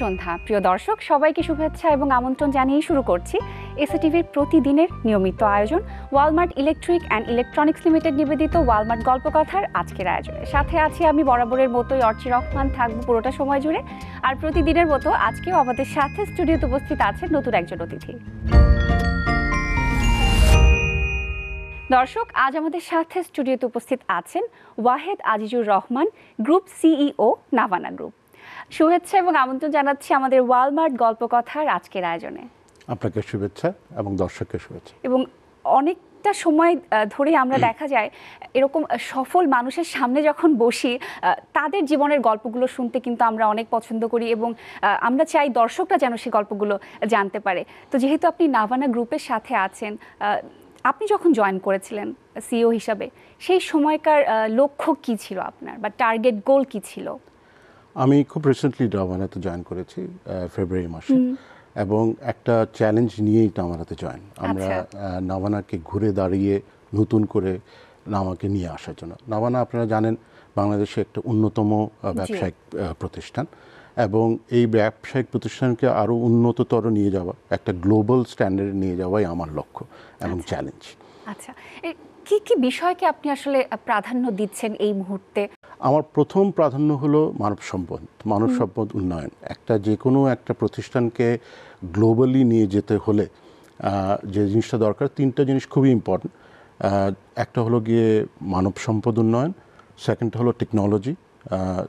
সন্ধ্যা প্রিয় দর্শক সবাইকে শুভেচ্ছা এবং আমন্ত্রণ জানিয়ে শুরু করছি এসিটিভির প্রতিদিনের নিয়মিত আয়োজন Walmart electric and electronics limited নিবেদিত ওয়ালমার্ট গল্পকথার আজকের আয়োজনে সাথে আছি আমি বরাবরের মতোই অর্চি রহমান থাকবো পুরোটা সময় জুড়ে আর প্রতিদিনের মতো আজকেও আমাদের সাথে স্টুডিওতে উপস্থিত আছেন নতুন একজন অতিথি দর্শক আজ আমাদের সাথে স্টুডিওতে উপস্থিত আছেন Wahed Azizur Rahman group CEO Navana group শুভেচ্ছা এবং আমন্ত্রণ জানাচ্ছি আমাদের ওয়ালমার্ট গল্প কথার আজকের আয়োজনে আপনাকে শুভেচ্ছা এবং দর্শককে শুভেচ্ছা এবং অনেক অনেকটা সময় ধরে আমরা দেখা যায় এরকম সফল মানুষের সামনে যখন বসি তাদের জীবনের গল্পগুলো শুনতে কিন্তু আমরা অনেক পছন্দ করি এবং আমরা চাই দর্শকরা যেন সে গল্পগুলো জানতে পারে তো যেহেতু আপনি নাভানা গ্রুপের সাথে আছেন আপনি যখন জয়েন করেছিলেন সিও হিসাবে সেই সময়কার লক্ষ্য কি ছিল আপনার বা টার্গেট গোল কি ছিল আমি খুব রিসেন্টলি ডাবানাতে জয়েন করেছি ফেব্রুয়ারি মাসে এবং একটা চ্যালেঞ্জ নিয়েই নামানাতে জয়েন আমরা আচ্ছা। নাবানাকে ঘুরে দাঁড়িয়ে নতুন করে নামাকে নিয়ে আসার জন্য নাবানা আপনারা জানেন বাংলাদেশে একটা অন্যতম ব্যবসায়িক প্রতিষ্ঠান এবং এই ব্যবসায়িক প্রতিষ্ঠানকে আরও উন্নততর নিয়ে যাওয়া একটা গ্লোবাল স্ট্যান্ডার্ড নিয়ে যাওয়াই আমার লক্ষ্য এবং চ্যালেঞ্জ আচ্ছা, আচ্ছা। কি কি বিষয়কে আপনি আসলে প্রাধান্য দিচ্ছেন এই মুহূর্তে আমার প্রথম প্রাধান্য হলো মানব সম্পদ মানব সম্পদ উন্নয়ন একটা যে কোনো একটা প্রতিষ্ঠানকে গ্লোবালি নিয়ে যেতে হলে যে জিনিসটা দরকার তিনটা জিনিস খুবই ইম্পর্টেন্ট একটা হলো গিয়ে মানব সম্পদ উন্নয়ন সেকেন্ড হলো টেকনোলজি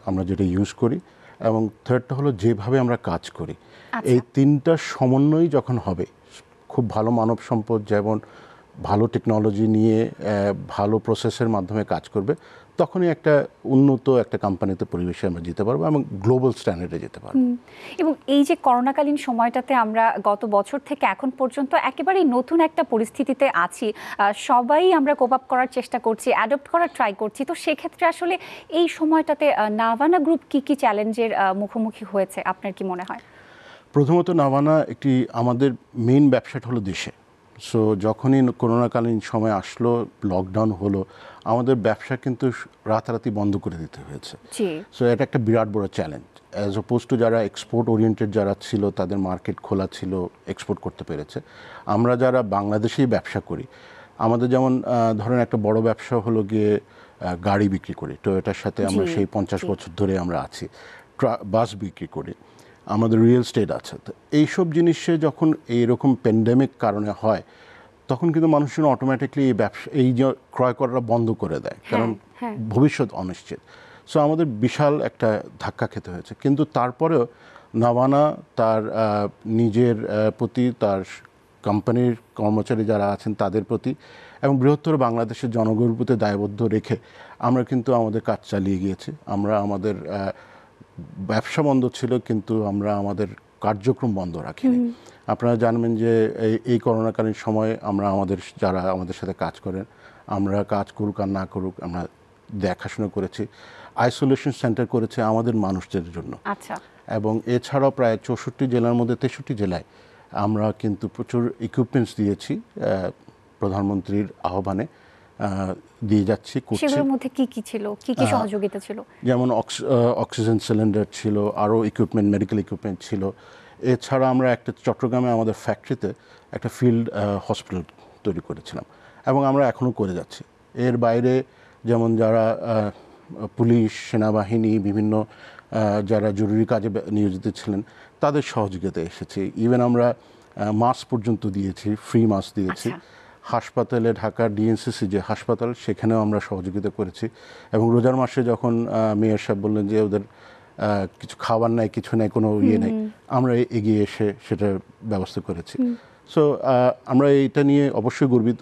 আমরা যেটা ইউজ করি এবং থার্ডটা হলো যেভাবে আমরা কাজ করি আচ্ছা। এই তিনটা সমন্বয় যখন হবে খুব ভালো মানব সম্পদ যেমন ভালো টেকনোলজি নিয়ে ভালো প্রসেসের মাধ্যমে কাজ করবে তখনই একটা উন্নত একটা কোম্পানিতে পরিবেশে আমরা যেতে পারবো এবং গ্লোবাল স্ট্যান্ডার্ডে যেতে পারবো এবং এই যে করোনাকালীন সময়টাতে আমরা গত বছর থেকে এখন পর্যন্ত একেবারেই নতুন একটা পরিস্থিতিতে আছি সবাই আমরা কোপ আপ করার চেষ্টা করছি অ্যাডপ্ট করার ট্রাই করছি তো সেক্ষেত্রে আসলে এই সময়টাতে নাভানা গ্রুপ কি কি চ্যালেঞ্জের মুখোমুখি হয়েছে আপনার কি মনে হয় প্রথমত নাভানা একটি আমাদের মেইন ব্যবসাটা হলো দেশে সো যখনই করোনাকালীন সময় আসলো লকডাউন হলো আমাদের ব্যবসা কিন্তু রাতারাতি বন্ধ করে দিতে হয়েছে সো এটা একটা বিরাট বড় চ্যালেঞ্জ অ্যাজ অপোজ টু যারা এক্সপোর্ট ওরিয়েন্টেড যারা ছিল তাদের মার্কেট খোলা ছিল এক্সপোর্ট করতে পেরেছে আমরা যারা বাংলাদেশেই ব্যবসা করি আমাদের যেমন ধরেন একটা বড় ব্যবসা হলো গিয়ে গাড়ি বিক্রি করি টয়োটার সাথে আমরা সেই পঞ্চাশ বছর ধরে আমরা আছি বাস বিক্রি করি আমাদের রিয়েল স্টেট আছে তো এইসব জিনিসে যখন এইরকম প্যান্ডেমিক কারণে হয় তখন কিন্তু মানুষজন অটোমেটিকলি এই ব্যবসা এই যে ক্রয় করাটা বন্ধ করে দেয় হ্যাঁ, কারণ হ্যাঁ। ভবিষ্যৎ অনিশ্চিত সো আমাদের বিশাল একটা ধাক্কা খেতে হয়েছে কিন্তু তারপরেও নাভানা তার নিজের প্রতি তার কোম্পানির কর্মচারী যারা আছেন তাদের প্রতি এবং বৃহত্তর বাংলাদেশের জনগণের দায়বদ্ধ রেখে আমরা কিন্তু আমাদের কাজ চালিয়ে গিয়েছি আমরা আমাদের ব্যবসা বন্ধ ছিল কিন্তু আমরা আমাদের কার্যক্রম বন্ধ রাখি আপনারা জানবেন যে এই করোনাকালীন সময়ে আমরা আমাদের যারা আমাদের সাথে কাজ করেন আমরা কাজ করুক আর না করুক আমরা দেখাশোনা করেছি আইসোলেশন সেন্টার করেছে আমাদের মানুষদের জন্য আচ্ছা। এবং এছাড়াও প্রায় চৌষট্টি জেলার মধ্যে তেষট্টি জেলায় আমরা কিন্তু প্রচুর ইকুইপমেন্টস দিয়েছি প্রধানমন্ত্রীর আহ্বানে দিয়ে যাচ্ছি সেগুলোর মধ্যে কি কি ছিল কি কি সহযোগিতা ছিল যেমন অক্সিজেন সিলিন্ডার ছিল আরও ইকুইপমেন্ট মেডিকেল ইকুইপমেন্ট ছিল এছাড়া আমরা একটা চট্টগ্রামে আমাদের ফ্যাক্টরিতে একটা ফিল্ড হসপিটাল তৈরি করেছিলাম এবং আমরা এখনও করে যাচ্ছি এর বাইরে যেমন যারা পুলিশ সেনাবাহিনী বিভিন্ন যারা জরুরি কাজে নিয়োজিত ছিলেন তাদের সহযোগিতা এসেছে ইভেন আমরা মাস পর্যন্ত দিয়েছি ফ্রি মাস দিয়েছি আচ্ছা। হাসপাতালে ঢাকার ডিএনসিসি যে হাসপাতাল সেখানেও আমরা সহযোগিতা করেছি এবং রোজার মাসে যখন মেয়র সাহেব বললেন যে ওদের কিছু খাবার নাই কিছু নাই কোনো ইয়ে নেই আমরা এগিয়ে এসে সেটার ব্যবস্থা করেছি সো আমরা এটা নিয়ে অবশ্যই গর্বিত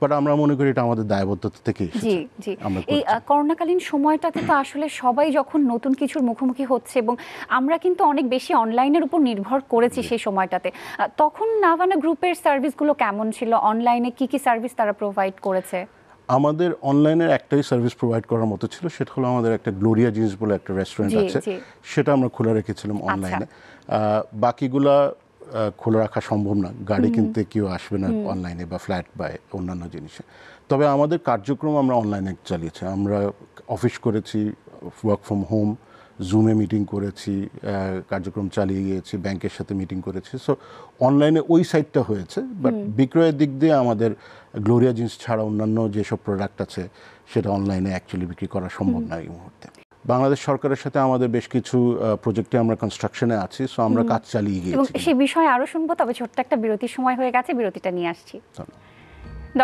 বাট আমরা মনে করি এটা আমাদের দায়বদ্ধতা থেকে জি জি এই করোনাকালীন সময়টাতে তো আসলে সবাই যখন নতুন কিছুর মুখোমুখি হচ্ছে এবং আমরা কিন্তু অনেক বেশি অনলাইনের উপর নির্ভর করেছি সেই সময়টাতে তখন নাভানা গ্রুপের সার্ভিসগুলো কেমন ছিল অনলাইনে কি কি সার্ভিস তারা প্রোভাইড করেছে আমাদের অনলাইনের একটাই সার্ভিস প্রোভাইড করার মতো ছিল সেটা হলো আমাদের একটা গ্লোরিয়া জিনিস বলে একটা রেস্টুরেন্ট আছে সেটা আমরা খোলা রেখেছিলাম আচ্ছা। অনলাইনে বাকিগুলা খোলা রাখা সম্ভব না গাড়ি কিনতে কেউ আসবে না অনলাইনে বা ফ্ল্যাট বা অন্যান্য জিনিসে তবে আমাদের কার্যক্রম আমরা অনলাইনে চালিয়েছি আমরা অফিস করেছি ওয়ার্ক ফ্রম হোম জুমে মিটিং করেছি কার্যক্রম চালিয়ে গিয়েছি ব্যাংকের সাথে মিটিং করেছি সো অনলাইনে ওই সাইটটা হয়েছে বাট বিক্রয়ের দিক দিয়ে আমাদের গ্লোরিয়া জিন্স ছাড়া অন্যান্য যেসব প্রোডাক্ট আছে সেটা অনলাইনে অ্যাকচুয়ালি বিক্রি করা সম্ভব না এই মুহূর্তে বাংলাদেশ সরকারের সাথে আমাদের বেশ কিছু প্রজেক্টে আমরা কনস্ট্রাকশনে আছি সো আমরা কাজ চালিয়ে গিয়েছি এবং সেই বিষয়ে আরো শুনবো তবে ছোট্ট একটা বিরতির সময় হয়ে গেছে বিরতিটা নিয়ে আসছি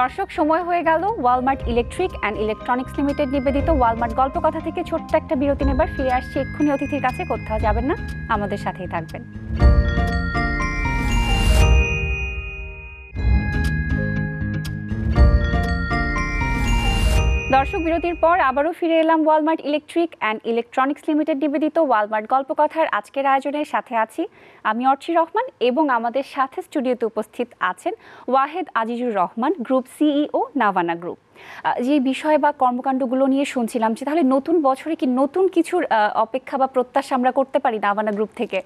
দর্শক সময় হয়ে গেল Walmart electric and electronics limited নিবেদিত ওয়ালমার্ট গল্প কথা থেকে ছোট্ট একটা বিরতি নেবার ফিরে আসছি এক্ষুনি অতিথির কাছে কোথাও যাবেন না আমাদের সাথেই থাকবেন দর্শক বিরতির পর আবারও ফিরে এলাম Walmart electric and electronics limited নিবেদিত ওয়ালমার্ট গল্পকথার আজকের আয়োজনের সাথে আছি আমি অর্চি রহমান এবং আমাদের সাথে স্টুডিওতে উপস্থিত আছেন Wahed Azizur Rahman group CEO Navana group যে বিষয় বা কর্মকাণ্ডগুলো নিয়ে শুনছিলাম যে তাহলে নতুন বছরে কি নতুন কিছুর অপেক্ষা বা প্রত্যাশা আমরা করতে পারি নাভানা গ্রুপ থেকে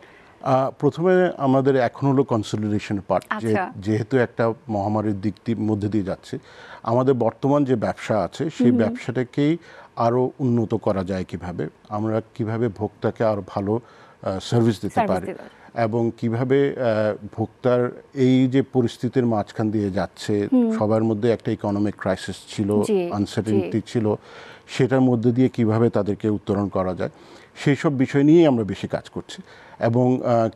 প্রথমে আমাদের এখন হলো কনসলিডেশন পার্ট যে আচ্ছা। যেহেতু একটা মহামারীর দিকটির মধ্যে দিয়ে যাচ্ছে আমাদের বর্তমান যে ব্যবসা আছে সেই ব্যবসাটাকেই আরও উন্নত করা যায় কিভাবে আমরা কিভাবে ভোক্তাকে আরও ভালো সার্ভিস দিতে পারি এবং কিভাবে ভোক্তার এই যে পরিস্থিতির মাঝখান দিয়ে যাচ্ছে সবার মধ্যে একটা ইকোনমিক ক্রাইসিস ছিল আনসার্টেনিটি ছিল সেটার মধ্যে দিয়ে কিভাবে তাদেরকে উত্তরণ করা যায় সেই সব বিষয় নিয়েই আমরা বেশি কাজ করছি এবং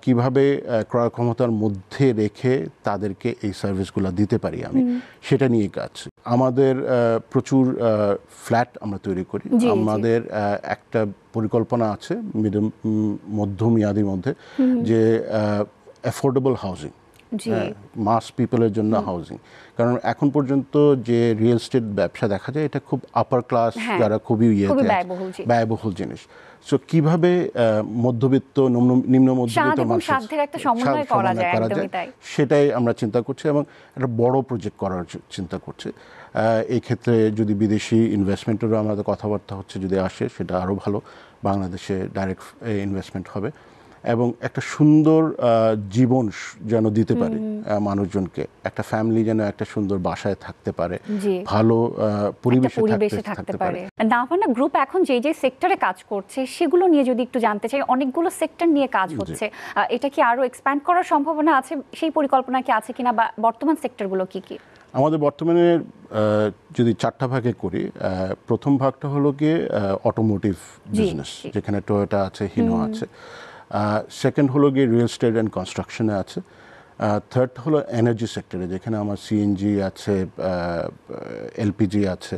কিভাবে ক্রয় ক্ষমতার মধ্যে রেখে তাদেরকে এই সার্ভিসগুলো দিতে পারি আমি সেটা নিয়ে কাজ আমাদের প্রচুর ফ্ল্যাট আমরা তৈরি করি আমাদের একটা পরিকল্পনা আছে মিডিয়াম মধ্যমেয়াদির মধ্যে যে অ্যাফোর্ডেবল হাউজিং মাস হ্যাঁ, পিপলের জন্য হাউজিং কারণ এখন পর্যন্ত যে রিয়েল স্টেট ব্যবসা দেখা যায় এটা খুব আপার হ্যাঁ, ক্লাস যারা খুবই ব্যয়বহুল জিনিস সো কিভাবে মধ্যবিত্ত নিম্ন মধ্যবিত্ত সেটাই আমরা চিন্তা করছি এবং একটা বড় প্রজেক্ট করার চিন্তা করছে এই ক্ষেত্রে যদি বিদেশি ইনভেস্টমেন্টেরও আমাদের কথাবার্তা হচ্ছে যদি আসে সেটা আরও ভালো বাংলাদেশে ডাইরেক্ট ইনভেস্টমেন্ট হবে এবং একটা সুন্দর জীবন যেন দিতে পারে মানুষজনকে একটা ফ্যামিলি যেন একটা সুন্দর বাসায় থাকতে পারে ভালো পরিবেশে থাকতে পারে নাভানা গ্রুপ এখন যে যে সেক্টরে কাজ করছে সেগুলো নিয়ে যদি একটু জানতে চাই অনেকগুলো সেক্টর নিয়ে কাজ হচ্ছে এটা কি আরো এক্সপ্যান্ড করার সম্ভাবনা আছে সেই পরিকল্পনা কি আছে কিনা বা বর্তমান সেক্টরগুলো কি কি আমাদের বর্তমানে যদি চারটা ভাগে করি প্রথম ভাগটা হলো গিয়ে অটোমোটিভ বিজনেস যেখানে টয়োটা আছে হিনো আছে সেকেন্ড হলো গিয়ে রিয়েল স্টেট অ্যান্ড কনস্ট্রাকশনে আছে থার্ড হলো এনার্জি সেক্টরে যেখানে আমার সিএনজি আছে এলপিজি আছে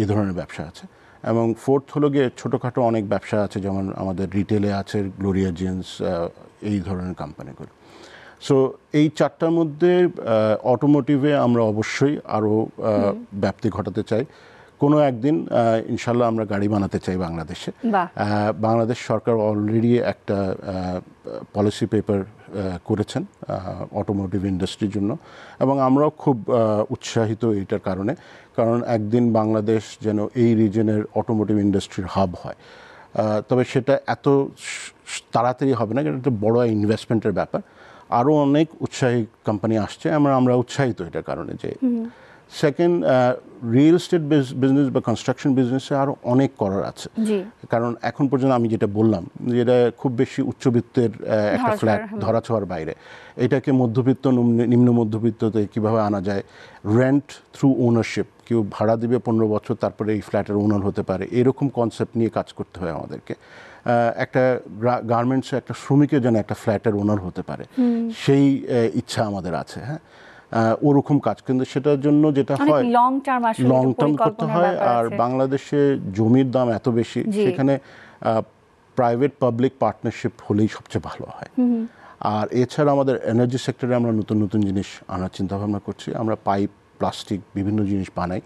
এই ধরনের ব্যবসা আছে এবং ফোর্থ হলো গিয়ে ছোটোখাটো অনেক ব্যবসা আছে যেমন আমাদের রিটেলে আছে গ্লোরিয়া জিন্স এই ধরনের কোম্পানিগুলো সো এই চারটার মধ্যে অটোমোটিভে আমরা অবশ্যই আরও ব্যাপ্তি ঘটাতে চাই কোনো একদিন ইনশাল্লাহ আমরা গাড়ি বানাতে চাই বাংলাদেশে বাংলাদেশ সরকার অলরেডি একটা পলিসি পেপার করেছেন অটোমোটিভ ইন্ডাস্ট্রির জন্য এবং আমরাও খুব উৎসাহিত এইটার কারণে কারণ একদিন বাংলাদেশ যেন এই রিজনের অটোমোটিভ ইন্ডাস্ট্রির হাব হয় তবে সেটা এত তাড়াতাড়ি হবে না কারণ একটা বড় ইনভেস্টমেন্টের ব্যাপার আরও অনেক উৎসাহী কোম্পানি আসছে আমরা আমরা উৎসাহিত এটার কারণে যে সেকেন্ড রিয়েল এস্টেট বিজনেস বা কনস্ট্রাকশন বিজনেসে আরও অনেক করার আছে কারণ এখন পর্যন্ত আমি যেটা বললাম যেটা খুব বেশি উচ্চবিত্তের uh, একটা ফ্ল্যাট ধরা ছোঁয়ার বাইরে এটাকে মধ্যবিত্ত নিম্ন মধ্যবিত্ততে কিভাবে আনা যায় রেন্ট থ্রু ওনারশিপ কেউ ভাড়া দিবে পনেরো বছর তারপরে এই ফ্ল্যাটের ওনার হতে পারে এরকম কনসেপ্ট নিয়ে কাজ করতে হয় আমাদেরকে একটা গার্মেন্টস একটা শ্রমিকের যেন একটা ফ্ল্যাটের ওনার হতে পারে সেই ইচ্ছা আমাদের আছে হ্যাঁ ওরকম কাজ কিন্তু সেটার জন্য যেটা হয় লং টার্ম লং টার্ম করতে হয় আর বাংলাদেশে জমির দাম এত বেশি সেখানে প্রাইভেট পাবলিক পার্টনারশিপ হলেই সবচেয়ে ভালো হয় আর এছাড়া আমাদের এনার্জি সেক্টরে আমরা নতুন নতুন জিনিস আনার চিন্তাভাবনা করছি আমরা পাইপ প্লাস্টিক বিভিন্ন জিনিস বানাই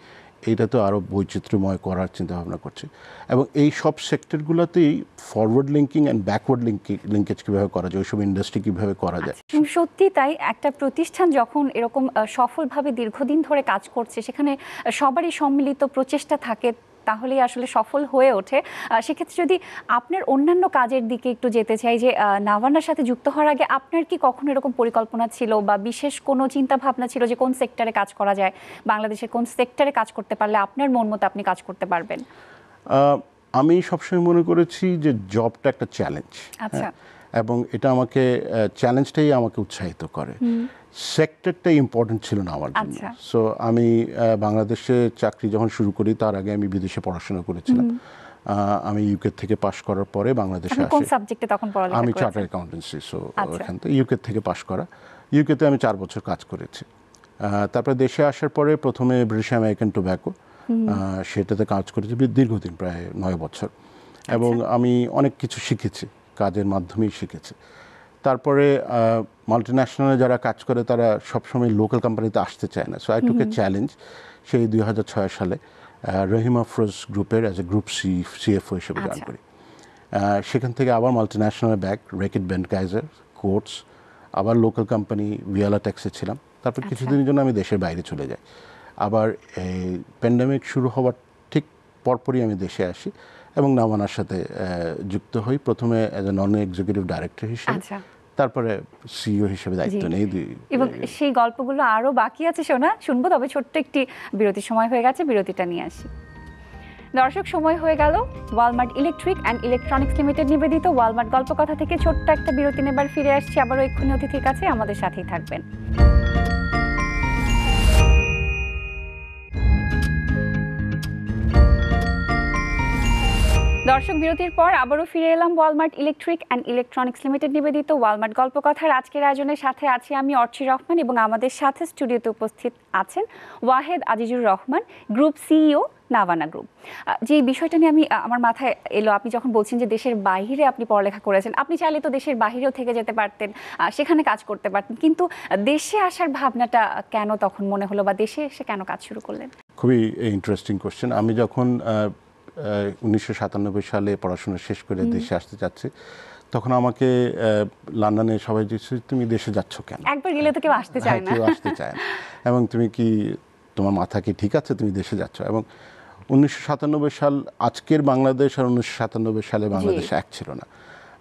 এইটা তো আরও বৈচিত্র্যময় করার চিন্তাভাবনা করছে এবং এই সব সেক্টরগুলোতেই forward linking and backward linking linkage কীভাবে করা যায় ওইসব ইন্ডাস্ট্রি কীভাবে করা যায় আচ্ছা, সত্যি তাই একটা প্রতিষ্ঠান যখন এরকম সফলভাবে দীর্ঘদিন ধরে কাজ করছে সেখানে সবারই সম্মিলিত প্রচেষ্টা থাকে তাহলেই আসলে সফল হয়ে ওঠে সেক্ষেত্রে যদি আপনার অন্যান্য কাজের দিকে একটু যেতে চাই যে নাভানার সাথে যুক্ত হওয়ার আগে আপনার কি কখনো এরকম পরিকল্পনা ছিল বা বিশেষ কোনো চিন্তা ভাবনা ছিল যে কোন সেক্টরে কাজ করা যায় বাংলাদেশের কোন সেক্টরে কাজ করতে পারলে আপনার মন মতো আপনি কাজ করতে পারবেন আমি সবসময় মনে করেছি যে জবটা একটা চ্যালেঞ্জ আচ্ছা হ্যাঁ? এবং এটা আমাকে চ্যালেঞ্জটাই আমাকে উৎসাহিত করে সেক্টরটাই ইম্পর্টেন্ট ছিল না আমার জন্য সো আচ্ছা। আমি বাংলাদেশে চাকরি যখন শুরু করি তার আগে আমি বিদেশে পড়াশোনা করেছিলাম আমি ইউকে থেকে পাশ করার পরে বাংলাদেশে আমি চার্টার অ্যাকাউন্টেন্সি সো ওখান থেকে ইউকে থেকে পাশ করা ইউকেতে আমি চার বছর কাজ করেছি তারপরে দেশে আসার পরে প্রথমে ব্রিটিশ আমেরিকান টোব্যাকো সেটাতে কাজ করেছি দীর্ঘদিন প্রায় নয় বছর আচ্ছা। এবং আমি অনেক কিছু শিখেছি কাজের মাধ্যমেই শিখেছি তারপরে মাল্টিন্যাশনালে যারা কাজ করে তারা সবসময় লোকাল কোম্পানিতে আসতে চায় না so I took a challenge সেই দুই সালে রহিম আফরোজ গ্রুপের as a group C CFO হিসেবে জয়েন আচ্ছা। করি সেখান থেকে আবার মাল্টিন্যাশনাল ব্যাগ রেকেট ব্যান্ডকাইজার কোর্টস আবার লোকাল কোম্পানি ভিয়ালা ট্যাক্সে ছিলাম তারপর আচ্ছা। কিছুদিনের জন্য আমি দেশের বাইরে চলে যাই আবার এই প্যান্ডামিক শুরু হওয়ার ঠিক পরপরই আমি দেশে আসি এবং নামানার সাথে যুক্ত হই প্রথমে as a non executive director হিসেবে আচ্ছা। তারপরে সিইও হিসেবে দায়িত্ব নেই এবং সেই গল্পগুলো আরও বাকি আছে শোনা শুনবো তবে ছোট্ট একটি বিরতির সময় হয়ে গেছে বিরতিটা নিয়ে আসি দর্শক সময় হয়ে গেল Walmart electric and electronics limited নিবেদিত ওয়ালমার্ট গল্প কথা থেকে ছোট্ট একটা বিরতি নেবার ফিরে আসছি আবারও এক্ষুনি অতিথির কাছে আমাদের সাথেই থাকবেন দর্শক বিরতির পর আবারও ফিরে এলাম Walmart electric and electronics limited নিবেদিত ওয়ালমার্ট কথার আজকের আয়োজনের সাথে আছি আমি অর্চি রহমান এবং আমাদের সাথে স্টুডিওতে উপস্থিত আছেন Wahed Azizur Rahman group CEO Navana group যে বিষয়টা নিয়ে আমি আমার মাথায় এলো আপনি যখন বলছেন যে দেশের বাইরে আপনি পড়ালেখা করেছেন আপনি চাইলে তো দেশের বাইরেও থেকে যেতে পারতেন সেখানে কাজ করতে পারতেন কিন্তু দেশে আসার ভাবনাটা কেন তখন মনে হলো বা দেশে এসে কেন কাজ শুরু করলেন খুবই ইন্টারেস্টিং কোশ্চেন আমি যখন উনিশশো সালে পড়াশোনা শেষ করে দেশে আসতে চাচ্ছে তখন আমাকে লন্ডনে সবাই জিজ্ঞেস তুমি দেশে যাচ্ছ কেন একবার গেলে তো কেউ আসতে চায় হ্যাঁ, না কেউ আসতে চায় না এবং তুমি কি তোমার মাথা কি ঠিক আছে তুমি দেশে যাচ্ছ এবং উনিশশো সাল আজকের বাংলাদেশ আর উনিশশো সালে বাংলাদেশ এক ছিল না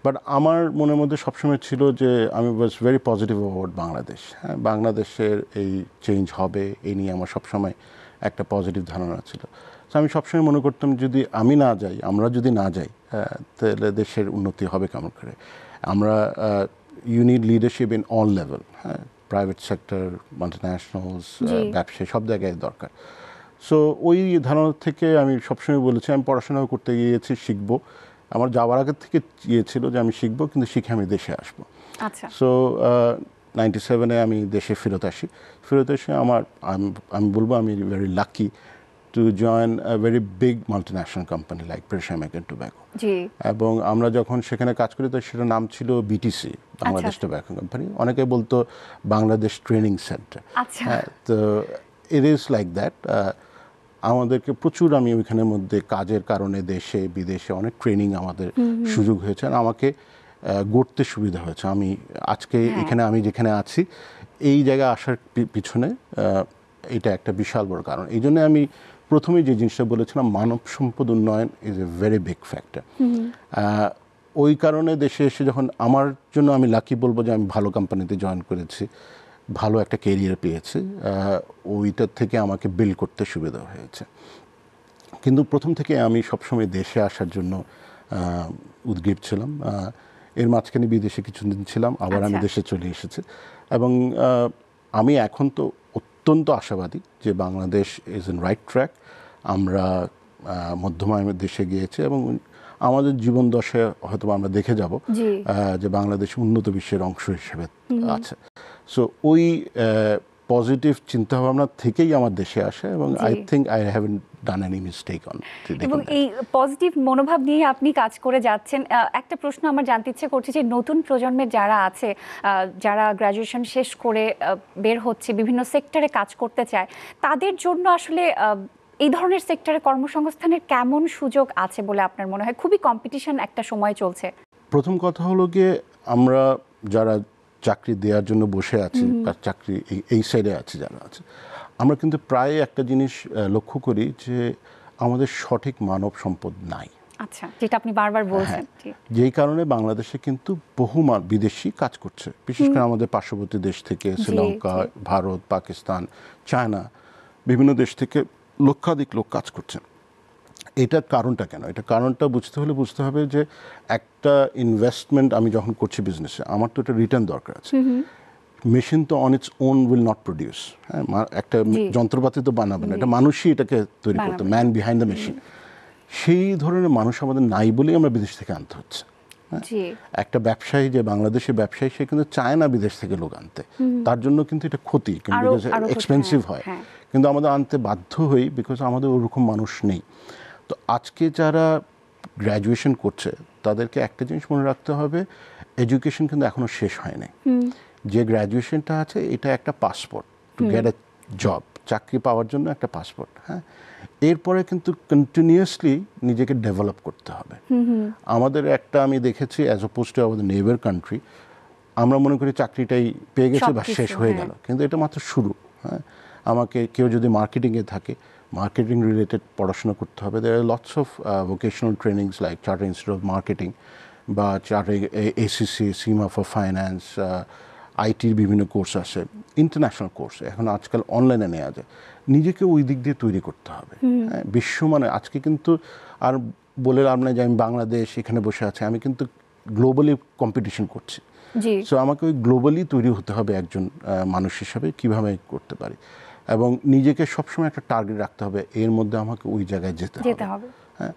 বাট আমার মনের মধ্যে সবসময় ছিল যে আমি was very positive about Bangladesh হ্যাঁ বাংলাদেশের এই চেঞ্জ হবে এই নিয়ে আমার সবসময় একটা পজিটিভ ধারণা ছিল তো আমি সবসময় মনে করতাম যদি আমি না যাই আমরা যদি না যাই তাহলে দেশের উন্নতি হবে কেমন করে আমরা unit leadership in all level হ্যাঁ প্রাইভেট সেক্টর মাল্টিন্যাশনালস ব্যবসায় সব জায়গায় দরকার সো ওই ধারণা থেকে আমি সবসময় বলেছি আমি পড়াশোনাও করতে গিয়েছি শিখব আমার যাওয়ার আগে থেকে ইয়ে ছিল যে আমি শিখবো কিন্তু শিখে আমি দেশে আসবো সো নাইনটি সেভেনে আমি দেশে ফেরত আসি ফেরত এসে আমার আমি বলবো আমি very lucky to join a very big multinational company like British American Tobacco. এবং আমরা যখন সেখানে কাজ করি তো সেটার নাম ছিল বিটিসি বাংলাদেশ টোব্যাকো আচ্ছা। কোম্পানি অনেকে বলতো বাংলাদেশ ট্রেনিং আচ্ছা। সেন্টার হ্যাঁ, তো ইট ইজ লাইক দ্যাট আমাদেরকে প্রচুর আমি ওইখানের মধ্যে কাজের কারণে দেশে বিদেশে অনেক ট্রেনিং আমাদের সুযোগ হয়েছে আর আমাকে গড়তে সুবিধা হয়েছে আমি আজকে হ্যাঁ। এখানে আমি যেখানে আছি এই জায়গায় আসার পিছনে এটা একটা বিশাল বড় কারণ এই জন্য আমি প্রথমে যে জিনিসটা বলেছিলাম মানব সম্পদ উন্নয়ন is a very big factor ওই কারণে দেশে এসে যখন আমার জন্য আমি লাকি বলবো যে আমি ভালো কোম্পানিতে জয়েন করেছি ভালো একটা কেরিয়ার পেয়েছি ওইটার থেকে আমাকে বিল করতে সুবিধা হয়েছে কিন্তু প্রথম থেকে আমি সবসময় দেশে আসার জন্য উদ্গ্রীব ছিলাম এর মাঝখানে বিদেশে কিছুদিন ছিলাম আবার আমি আচ্ছা। দেশে চলে এসেছি এবং আমি এখন তো অত্যন্ত আশাবাদী যে Bangladesh is in right track আমরা মধ্যমায়ের দেশে গিয়েছে এবং আমাদের জীবন দশায় হয়তো আমরা দেখে যাব যে বাংলাদেশ উন্নত বিশ্বের অংশ হিসেবে আছে সো ওই পজিটিভ চিন্তাভাবনা থেকেই আমার দেশে আসে এবং I think I have done any mistake on এবং এই পজিটিভ মনোভাব নিয়ে আপনি কাজ করে যাচ্ছেন একটা প্রশ্ন আমার জানতে ইচ্ছে করছে যে নতুন প্রজন্মের যারা আছে যারা গ্র্যাজুয়েশন শেষ করে বের হচ্ছে বিভিন্ন সেক্টরে কাজ করতে চায় তাদের জন্য আসলে এই ধরনের সেক্টরে কর্মসংস্থানের কেমন সুযোগ আছে বলে আপনার মনে হয় খুবই কম্পিটিশন একটা সময় চলছে প্রথম কথা হলো গিয়ে আমরা যারা চাকরি দেওয়ার জন্য বসে আছে বা চাকরি এই সাইডে আছে যারা আছে আমরা কিন্তু প্রায় একটা জিনিস লক্ষ্য করি যে আমাদের সঠিক মানব সম্পদ নাই আচ্ছা যেটা আপনি বারবার হ্যাঁ, বলছেন হ্যাঁ। যেই কারণে বাংলাদেশে কিন্তু বহু বিদেশি কাজ করছে বিশেষ করে আমাদের পার্শ্ববর্তী দেশ থেকে শ্রীলঙ্কা ভারত পাকিস্তান চায়না বিভিন্ন দেশ থেকে লক্ষাধিক লোক কাজ করছেন এটা কারণটা কেন এটা কারণটা বুঝতে হলে বুঝতে হবে যে একটা ইনভেস্টমেন্ট আমি যখন করছি বিজনেসে আমার তো একটা রিটার্ন দরকার আছে মেশিন তো on its own will not produce হ্যাঁ একটা যন্ত্রপাতি তো বানাবে না এটা মানুষই এটাকে তৈরি করতো ম্যান বিহাইন্ড দ্য মেশিন সেই ধরনের মানুষ আমাদের নাই বলেই আমরা বিদেশ থেকে আনতে হচ্ছে হ্যাঁ? একটা ব্যবসায়ী যে বাংলাদেশের ব্যবসায়ী সে কিন্তু চায় না বিদেশ থেকে লোক আনতে তার জন্য কিন্তু এটা ক্ষতি এক্সপেন্সিভ হ্যাঁ, হয় হ্যাঁ। কিন্তু আমাদের আনতে বাধ্য হই বিকজ আমাদের ওরকম মানুষ নেই তো আজকে যারা গ্র্যাজুয়েশন করছে তাদেরকে একটা জিনিস মনে রাখতে হবে এডুকেশন কিন্তু এখনও শেষ হয়নি যে গ্র্যাজুয়েশনটা আছে এটা একটা passport to get a job চাকরি পাওয়ার জন্য একটা পাসপোর্ট হ্যাঁ এরপরে কিন্তু কন্টিনিউয়াসলি নিজেকে ডেভেলপ করতে হবে আমাদের একটা আমি দেখেছি অ্যাজ অপোজ টু আমাদের নেবার কান্ট্রি আমরা মনে করি চাকরিটাই পেয়ে গেছে বা শেষ হয়ে হ্যাঁ। গেল কিন্তু এটা মাত্র শুরু হ্যাঁ আমাকে কেউ যদি মার্কেটিংয়ে থাকে মার্কেটিং রিলেটেড পড়াশোনা করতে হবে there lots of vocational trainings like charter institute of marketing বা charter ACC CIMA for finance আইটির বিভিন্ন কোর্স আছে ইন্টারন্যাশনাল কোর্স এখন আজকাল অনলাইনে নেওয়া যায় নিজেকে ওই দিক দিয়ে তৈরি করতে হবে হ্যাঁ, বিশ্বমানে আজকে কিন্তু আর বলে লাভ নাই যে আমি বাংলাদেশ এখানে বসে আছি আমি কিন্তু গ্লোবালি কম্পিটিশন করছি সো আমাকে ওই গ্লোবালি তৈরি হতে হবে একজন মানুষ হিসাবে কীভাবে করতে পারি এবং নিজেকে সবসময় একটা টার্গেট রাখতে হবে এর মধ্যে আমাকে ওই জায়গায় যেতে হবে হ্যাঁ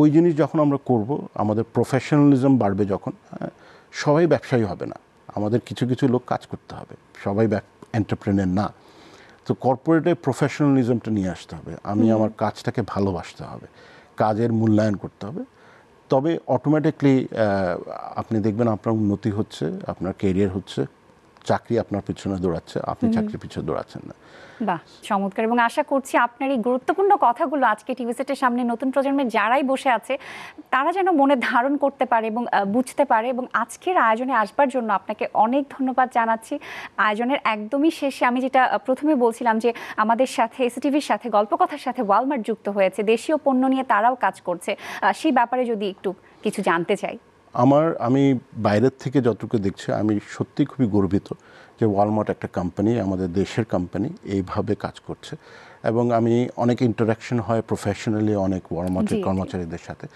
ওই জিনিস যখন আমরা করব আমাদের প্রফেশনালিজম বাড়বে যখন হ্যাঁ, সবাই ব্যবসায়ী হবে না আমাদের কিছু কিছু লোক কাজ করতে হবে সবাই এন্টারপ্রেনার না তো কর্পোরেটে প্রফেশনালিজমটা নিয়ে আসতে হবে আমি আমার কাজটাকে ভালোবাসতে হবে কাজের মূল্যায়ন করতে হবে তবে অটোমেটিকলি আপনি দেখবেন আপনার উন্নতি হচ্ছে আপনার কেরিয়ার হচ্ছে চাকরি আপনার পিছনে দৌড়াচ্ছে আপনি চাকরির পিছনে দৌড়াচ্ছেন না বাহ চমৎকার এবং আশা করছি আপনার এই গুরুত্বপূর্ণ কথাগুলো আজকে টিভি সেটের সামনে নতুন প্রজন্মের যারাই বসে আছে তারা যেন মনে ধারণ করতে পারে এবং বুঝতে পারে এবং আজকের আয়োজনে আসবার জন্য আপনাকে অনেক ধন্যবাদ জানাচ্ছি আয়োজনের একদমই শেষে আমি যেটা প্রথমে বলছিলাম যে আমাদের সাথে এসটিভির সাথে গল্প কথার সাথে ওয়ালমার্ট যুক্ত হয়েছে দেশীয় পণ্য নিয়ে তারাও কাজ করছে সেই ব্যাপারে যদি একটু কিছু জানতে চাই আমার আমি বাইরের থেকে যতটুকু দেখছি আমি সত্যি খুবই গর্বিত যে ওয়ালমার্ট একটা কোম্পানি আমাদের দেশের কোম্পানি এইভাবে কাজ করছে এবং আমি অনেক ইন্টারাকশন হয় প্রফেশনালি অনেক ওয়ালমার্টের কর্মচারীদের সাথে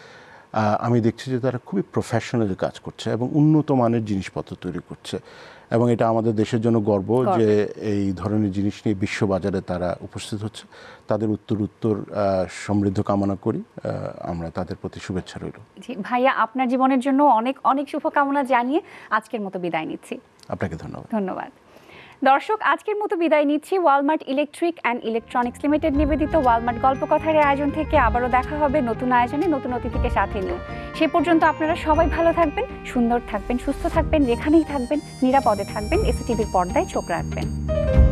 আমি দেখছি যে তারা খুবই প্রফেশনালি কাজ করছে এবং উন্নত মানের জিনিসপত্র তৈরি করছে এবং এটা আমাদের দেশের জন্য গর্ব যে এই ধরনের জিনিস নিয়ে বিশ্ববাজারে তারা উপস্থিত হচ্ছে তাদের উত্তর উত্তর সমৃদ্ধ কামনা করি আমরা তাদের প্রতি শুভেচ্ছা রইল জি ভাইয়া আপনার জীবনের জন্য অনেক অনেক শুভকামনা জানিয়ে আজকের মতো বিদায় নিচ্ছি আপনাকে ধন্যবাদ ধন্যবাদ দর্শক আজকের মতো বিদায় নিচ্ছি Walmart electric and electronics limited নিবেদিত ওয়ালমার্ট গল্পকথার আয়োজন থেকে আবারও দেখা হবে নতুন আয়োজনে নতুন অতিথিকে সাথে নিয়ে সে পর্যন্ত আপনারা সবাই ভালো থাকবেন সুন্দর থাকবেন সুস্থ থাকবেন যেখানেই থাকবেন নিরাপদে থাকবেন এসিটিভির পর্দায় চোখ রাখবেন